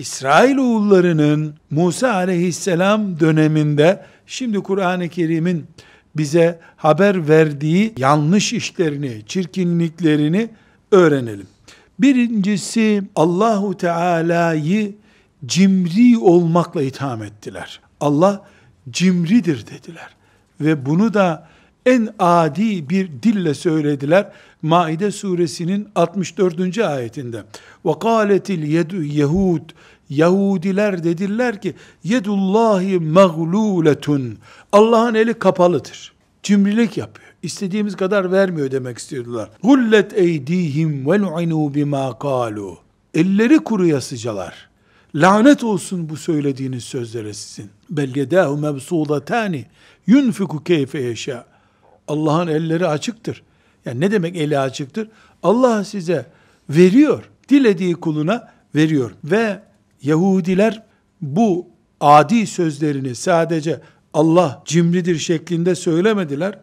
İsrail oğullarının Musa aleyhisselam döneminde şimdi Kur'an-ı Kerim'in bize haber verdiği yanlış işlerini, çirkinliklerini öğrenelim. Birincisi Allahu Teala'yı cimri olmakla itham ettiler. Allah cimridir dediler. Ve bunu da en adi bir dille söylediler. Maide suresinin 64. ayetinde. Ve Kâletil Yehud Yahudiler dediler ki yedullahi mağluletun Allah'ın eli kapalıdır. Cimrilik yapıyor. İstediğimiz kadar vermiyor demek istiyordular. Gullet eydihim ve lu'inu bima kalu. Elleri kuru kuruyasıcalar. Lanet olsun bu söylediğiniz sözlere sizin. Bel yedahu mebsudatani yunfiku keyfe yeşâ. Allah'ın elleri açıktır. Yani ne demek eli açıktır? Allah size veriyor. Dilediği kuluna veriyor. Ve Yahudiler bu adi sözlerini sadece Allah cimridir şeklinde söylemediler.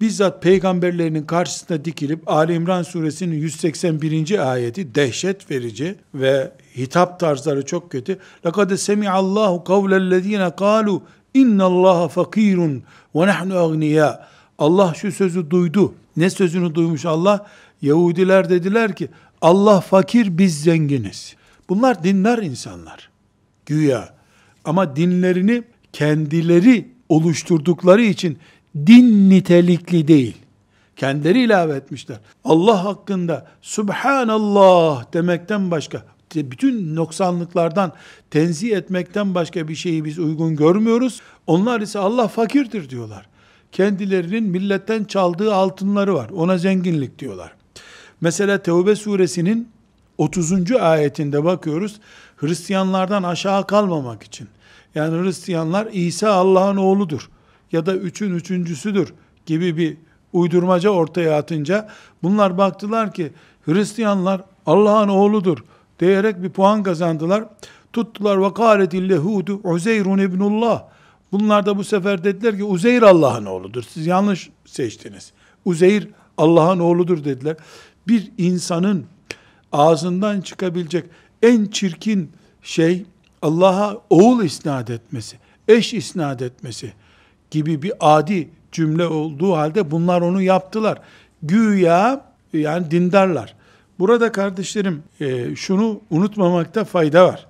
Bizzat peygamberlerinin karşısına dikilip Ali İmran suresinin 181. ayeti dehşet verici ve hitap tarzları çok kötü. لَقَدْ سَمِعَ اللّٰهُ قَوْلَ الَّذ۪ينَ قَالُوا اِنَّ اللّٰهَ فَق۪يرٌ وَنَحْنُ اَغْنِيَا Allah şu sözü duydu. Ne sözünü duymuş Allah? Yahudiler dediler ki Allah fakir biz zenginiz. Bunlar dinler insanlar. Güya. Ama dinlerini kendileri oluşturdukları için din nitelikli değil. Kendileri ilave etmişler. Allah hakkında Subhanallah demekten başka bütün noksanlıklardan tenzih etmekten başka bir şeyi biz uygun görmüyoruz. Onlar ise Allah fakirdir diyorlar kendilerinin milletten çaldığı altınları var. Ona zenginlik diyorlar. Mesela Tevbe suresinin 30. ayetinde bakıyoruz. Hristiyanlardan aşağı kalmamak için. Yani Hristiyanlar İsa Allah'ın oğludur ya da üçün üçüncüsüdür gibi bir uydurmaca ortaya atınca bunlar baktılar ki Hristiyanlar Allah'ın oğludur diyerek bir puan kazandılar. Tuttular ve kâletil lehudu Uzeyrun ibnullah. Bunlar da bu sefer dediler ki Uzeyr Allah'ın oğludur. Siz yanlış seçtiniz. Uzeyr Allah'ın oğludur dediler. Bir insanın ağzından çıkabilecek en çirkin şey Allah'a oğul isnat etmesi, eş isnat etmesi gibi bir adi cümle olduğu halde bunlar onu yaptılar. Güya yani dindarlar. Burada kardeşlerim e, şunu unutmamakta fayda var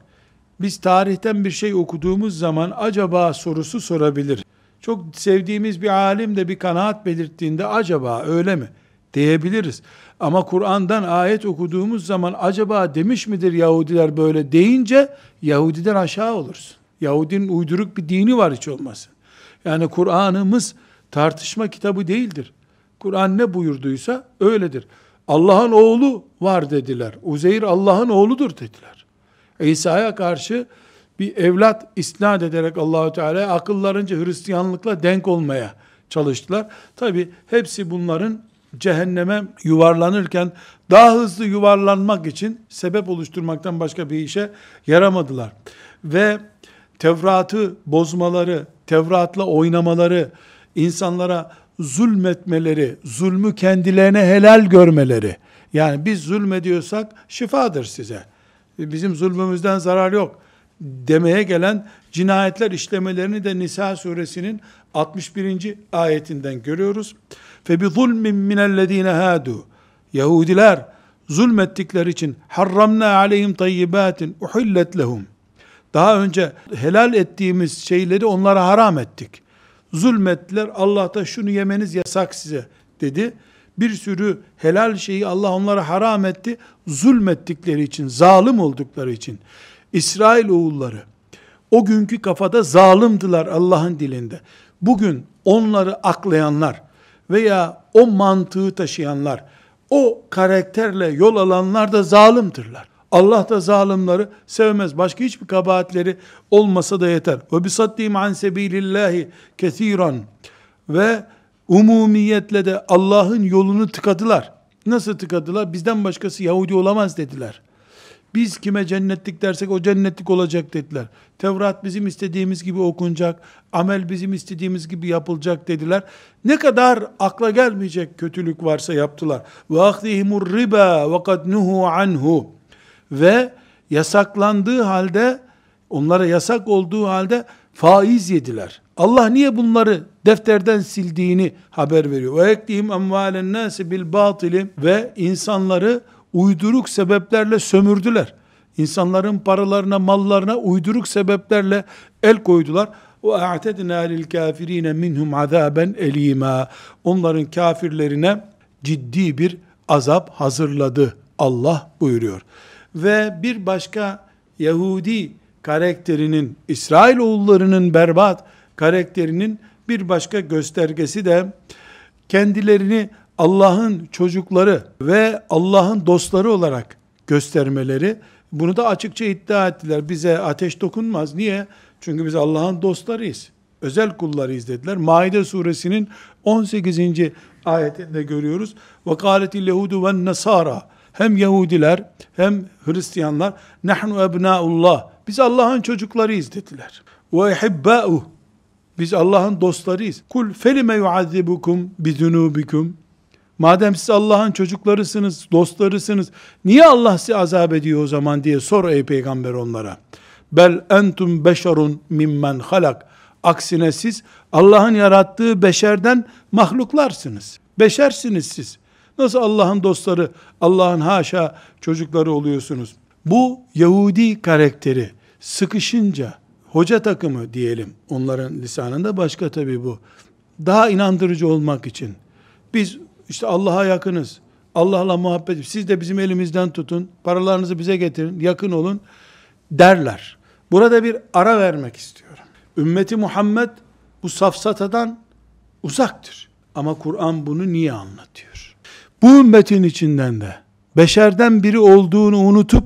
biz tarihten bir şey okuduğumuz zaman acaba sorusu sorabilir. Çok sevdiğimiz bir alim de bir kanaat belirttiğinde acaba öyle mi diyebiliriz. Ama Kur'an'dan ayet okuduğumuz zaman acaba demiş midir Yahudiler böyle deyince Yahudiden aşağı olursun. Yahudinin uyduruk bir dini var hiç olması. Yani Kur'an'ımız tartışma kitabı değildir. Kur'an ne buyurduysa öyledir. Allah'ın oğlu var dediler. Uzeyr Allah'ın oğludur dediler. İsa'ya karşı bir evlat isnat ederek Allahu Teala akıllarınca Hristiyanlıkla denk olmaya çalıştılar. Tabi hepsi bunların cehenneme yuvarlanırken daha hızlı yuvarlanmak için sebep oluşturmaktan başka bir işe yaramadılar. Ve Tevrat'ı bozmaları, Tevrat'la oynamaları, insanlara zulmetmeleri, zulmü kendilerine helal görmeleri. Yani biz zulmediyorsak şifadır size bizim zulmümüzden zarar yok demeye gelen cinayetler işlemelerini de Nisa suresinin 61. ayetinden görüyoruz. Fe bi zulmin minellezine hadu Yahudiler zulmettikleri için harramna aleyhim tayyibatin uhillet lehum. Daha önce helal ettiğimiz şeyleri onlara haram ettik. Zulmettiler. Allah da şunu yemeniz yasak size dedi bir sürü helal şeyi Allah onlara haram etti. Zulmettikleri için, zalim oldukları için. İsrail oğulları o günkü kafada zalimdiler Allah'ın dilinde. Bugün onları aklayanlar veya o mantığı taşıyanlar, o karakterle yol alanlar da zalimdirler. Allah da zalimleri sevmez. Başka hiçbir kabahatleri olmasa da yeter. Ve bisaddihim an sebilillahi kesiran ve umumiyetle de Allah'ın yolunu tıkadılar. Nasıl tıkadılar? Bizden başkası Yahudi olamaz dediler. Biz kime cennetlik dersek o cennetlik olacak dediler. Tevrat bizim istediğimiz gibi okunacak, amel bizim istediğimiz gibi yapılacak dediler. Ne kadar akla gelmeyecek kötülük varsa yaptılar. Ve ahdihimur riba ve kad nuhu anhu. Ve yasaklandığı halde, onlara yasak olduğu halde faiz yediler. Allah niye bunları defterden sildiğini haber veriyor. Ve eklihim emvalen nasi bil batili ve insanları uyduruk sebeplerle sömürdüler. İnsanların paralarına, mallarına uyduruk sebeplerle el koydular. Ve a'tedna lil kafirine minhum azaben elima. Onların kafirlerine ciddi bir azap hazırladı Allah buyuruyor. Ve bir başka Yahudi karakterinin İsrail oğullarının berbat karakterinin bir başka göstergesi de kendilerini Allah'ın çocukları ve Allah'ın dostları olarak göstermeleri. Bunu da açıkça iddia ettiler. Bize ateş dokunmaz. Niye? Çünkü biz Allah'ın dostlarıyız. Özel kullarıyız dediler. Maide suresinin 18. ayetinde görüyoruz. وَقَالَتِ الْيَهُودُ nasara Hem Yahudiler hem Hristiyanlar نَحْنُ اَبْنَاءُ Biz Allah'ın çocuklarıyız dediler. وَاِحِبَّاءُ biz Allah'ın dostlarıyız. Kul felime yuazibukum bizunubikum. Madem siz Allah'ın çocuklarısınız, dostlarısınız, niye Allah sizi azap ediyor o zaman diye sor ey peygamber onlara. Bel entum beşerun mimmen halak. Aksine siz Allah'ın yarattığı beşerden mahluklarsınız. Beşersiniz siz. Nasıl Allah'ın dostları, Allah'ın haşa çocukları oluyorsunuz? Bu Yahudi karakteri sıkışınca, hoca takımı diyelim onların lisanında başka tabi bu. Daha inandırıcı olmak için biz işte Allah'a yakınız. Allah'la muhabbet siz de bizim elimizden tutun. Paralarınızı bize getirin. Yakın olun derler. Burada bir ara vermek istiyorum. Ümmeti Muhammed bu safsatadan uzaktır. Ama Kur'an bunu niye anlatıyor? Bu ümmetin içinden de beşerden biri olduğunu unutup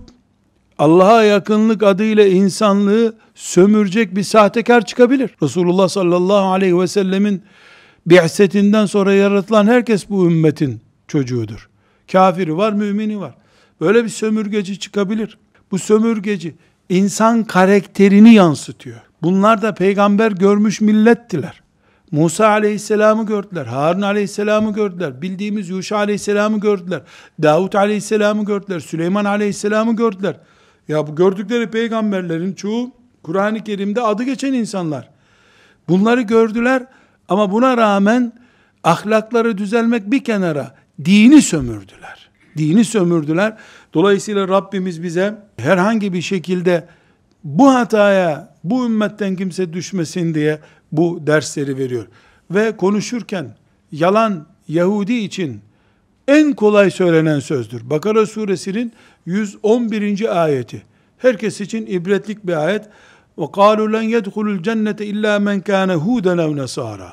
Allah'a yakınlık adıyla insanlığı sömürecek bir sahtekar çıkabilir. Resulullah sallallahu aleyhi ve sellemin bi'setinden sonra yaratılan herkes bu ümmetin çocuğudur. Kafiri var, mümini var. Böyle bir sömürgeci çıkabilir. Bu sömürgeci insan karakterini yansıtıyor. Bunlar da peygamber görmüş millettiler. Musa aleyhisselamı gördüler, Harun aleyhisselamı gördüler, bildiğimiz Yuşa aleyhisselamı gördüler, Davut aleyhisselamı gördüler, Süleyman aleyhisselamı gördüler. Ya bu gördükleri peygamberlerin çoğu Kur'an-ı Kerim'de adı geçen insanlar. Bunları gördüler ama buna rağmen ahlakları düzelmek bir kenara dini sömürdüler. Dini sömürdüler. Dolayısıyla Rabbimiz bize herhangi bir şekilde bu hataya bu ümmetten kimse düşmesin diye bu dersleri veriyor. Ve konuşurken yalan Yahudi için en kolay söylenen sözdür. Bakara suresinin 111. ayeti. Herkes için ibretlik bir ayet. وَقَالُوا لَنْ يَدْخُلُ الْجَنَّةَ اِلَّا مَنْ كَانَ هُودًا اَوْ نَصَارًا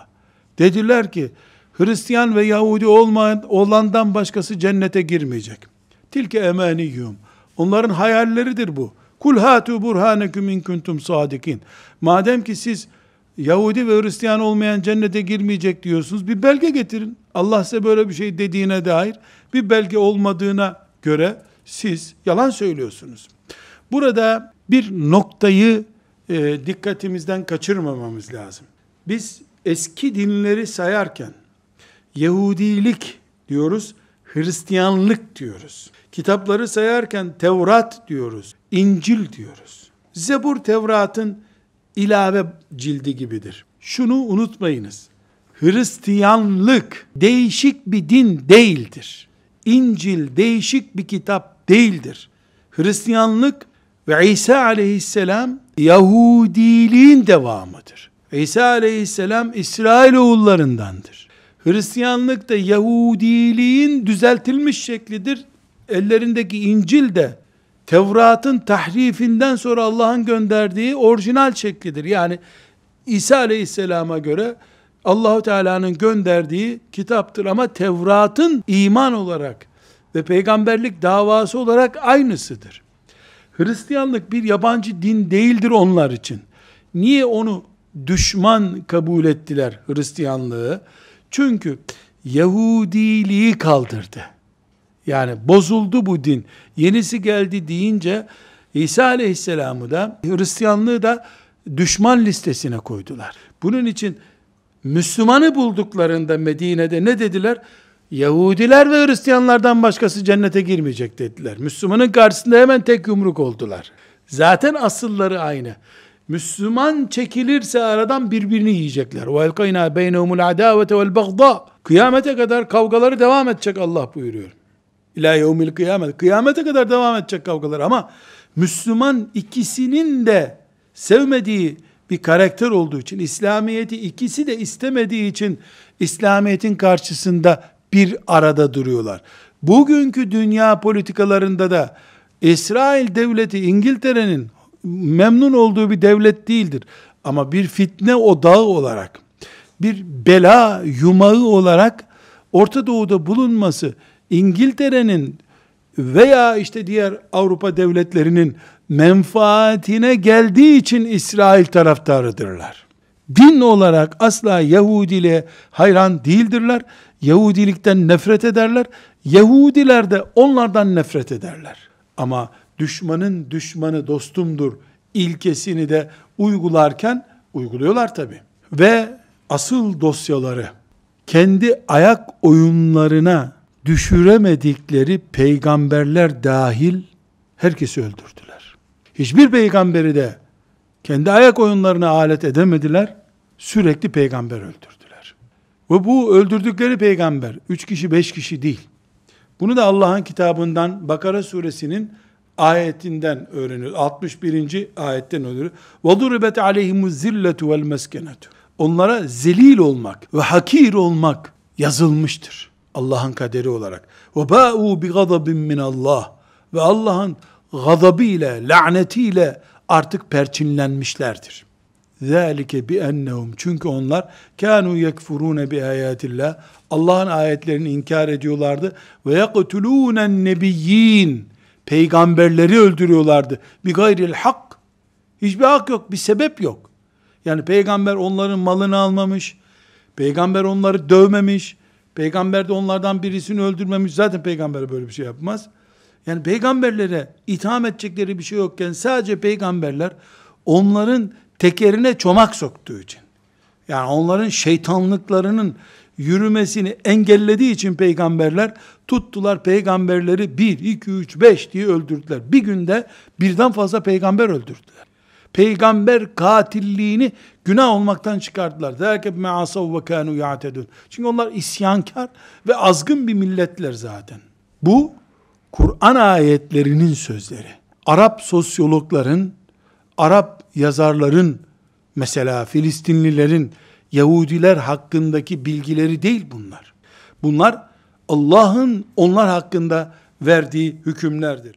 Dediler ki, Hristiyan ve Yahudi olmayan, olandan başkası cennete girmeyecek. Tilke emaniyum. Onların hayalleridir bu. Kul hatu burhaneküm in kuntum sadikin. Madem ki siz Yahudi ve Hristiyan olmayan cennete girmeyecek diyorsunuz, bir belge getirin. Allah size böyle bir şey dediğine dair bir belge olmadığına göre siz yalan söylüyorsunuz. Burada bir noktayı e, dikkatimizden kaçırmamamız lazım. Biz eski dinleri sayarken Yahudilik diyoruz, Hristiyanlık diyoruz. Kitapları sayarken Tevrat diyoruz, İncil diyoruz. Zebur Tevrat'ın ilave cildi gibidir. Şunu unutmayınız. Hristiyanlık değişik bir din değildir. İncil değişik bir kitap değildir. Hristiyanlık ve İsa aleyhisselam Yahudiliğin devamıdır. İsa aleyhisselam İsrail oğullarındandır. Hristiyanlık da Yahudiliğin düzeltilmiş şeklidir. Ellerindeki İncil de Tevrat'ın tahrifinden sonra Allah'ın gönderdiği orijinal şeklidir. Yani İsa aleyhisselama göre Allahu Teala'nın gönderdiği kitaptır ama Tevrat'ın iman olarak ve peygamberlik davası olarak aynısıdır. Hristiyanlık bir yabancı din değildir onlar için. Niye onu düşman kabul ettiler Hristiyanlığı? Çünkü Yahudiliği kaldırdı. Yani bozuldu bu din. Yenisi geldi deyince İsa Aleyhisselam'ı da Hristiyanlığı da düşman listesine koydular. Bunun için Müslümanı bulduklarında Medine'de ne dediler? Yahudiler ve Hristiyanlardan başkası cennete girmeyecek dediler. Müslümanın karşısında hemen tek yumruk oldular. Zaten asılları aynı. Müslüman çekilirse aradan birbirini yiyecekler. وَاَلْقَيْنَا بَيْنَهُمُ الْعَدَاوَةَ وَالْبَغْضَى Kıyamete kadar kavgaları devam edecek Allah buyuruyor. İlâ yevmil kıyamet. Kıyamete kadar devam edecek kavgalar ama Müslüman ikisinin de sevmediği bir karakter olduğu için, İslamiyet'i ikisi de istemediği için İslamiyet'in karşısında bir arada duruyorlar. Bugünkü dünya politikalarında da İsrail devleti İngiltere'nin memnun olduğu bir devlet değildir. Ama bir fitne odağı olarak, bir bela yumağı olarak Orta Doğu'da bulunması İngiltere'nin veya işte diğer Avrupa devletlerinin menfaatine geldiği için İsrail taraftarıdırlar. Din olarak asla Yahudiliğe hayran değildirler. Yahudilikten nefret ederler. Yahudiler de onlardan nefret ederler. Ama düşmanın düşmanı dostumdur ilkesini de uygularken uyguluyorlar tabi. Ve asıl dosyaları kendi ayak oyunlarına düşüremedikleri peygamberler dahil herkesi öldürdüler. Hiçbir peygamberi de kendi ayak oyunlarına alet edemediler. Sürekli peygamber öldürdüler. Ve bu öldürdükleri peygamber üç kişi beş kişi değil. Bunu da Allah'ın kitabından Bakara suresinin ayetinden öğreniyoruz. 61. ayetten öğreniyoruz. وَضُرِبَتْ عَلَيْهِمُ الزِّلَّةُ وَالْمَسْكَنَةُ Onlara zelil olmak ve hakir olmak yazılmıştır. Allah'ın kaderi olarak. وَبَاءُوا بِغَضَبٍ مِّنَ Allah Ve Allah'ın gazabıyla, lanetiyle artık perçinlenmişlerdir. Zalike bi ennehum çünkü onlar kanu yekfurun bi ayatillah Allah'ın ayetlerini inkar ediyorlardı ve yaqtulun nebiyyin peygamberleri öldürüyorlardı. Bi gayril hak hiçbir hak yok, bir sebep yok. Yani peygamber onların malını almamış, peygamber onları dövmemiş, peygamber de onlardan birisini öldürmemiş. Zaten peygamber böyle bir şey yapmaz. Yani peygamberlere itham edecekleri bir şey yokken sadece peygamberler onların tekerine çomak soktuğu için. Yani onların şeytanlıklarının yürümesini engellediği için peygamberler tuttular peygamberleri 1, 2, 3, 5 diye öldürdüler. Bir günde birden fazla peygamber öldürdüler. Peygamber katilliğini günah olmaktan çıkardılar. Çünkü onlar isyankar ve azgın bir milletler zaten. Bu Kur'an ayetlerinin sözleri, Arap sosyologların, Arap yazarların, mesela Filistinlilerin, Yahudiler hakkındaki bilgileri değil bunlar. Bunlar Allah'ın onlar hakkında verdiği hükümlerdir.